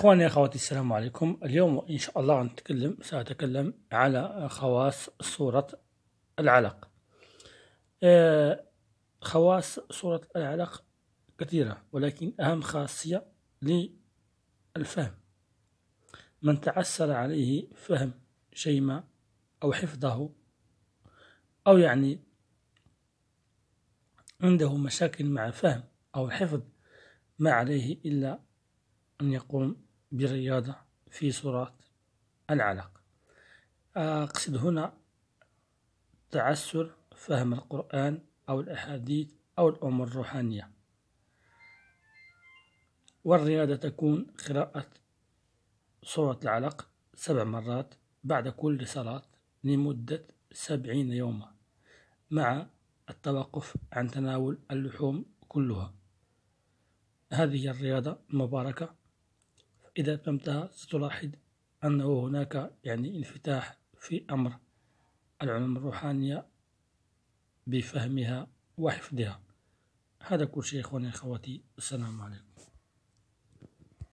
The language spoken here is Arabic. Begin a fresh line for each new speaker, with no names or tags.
إخواني أخواتي السلام عليكم اليوم إن شاء الله نتكلم سأتكلم على خواص صورة العلق آه، خواص صورة العلق كثيرة ولكن أهم خاصية للفهم من تعسر عليه فهم شيء ما أو حفظه أو يعني عنده مشاكل مع فهم أو حفظ ما عليه إلا أن يقوم بالرياضة في صورة العلق آه، أقصد هنا تعسر فهم القرآن أو الأحاديث أو الأمور الروحانية والرياضة تكون قراءة سورة العلق سبع مرات بعد كل صلاة لمدة سبعين يوما مع التوقف عن تناول اللحوم كلها هذه الرياضة المباركة إذا فهمتها ستلاحظ أنه هناك يعني انفتاح في أمر العلوم الروحانية بفهمها وحفظها هذا كل شيء إخواني أخواتي السلام عليكم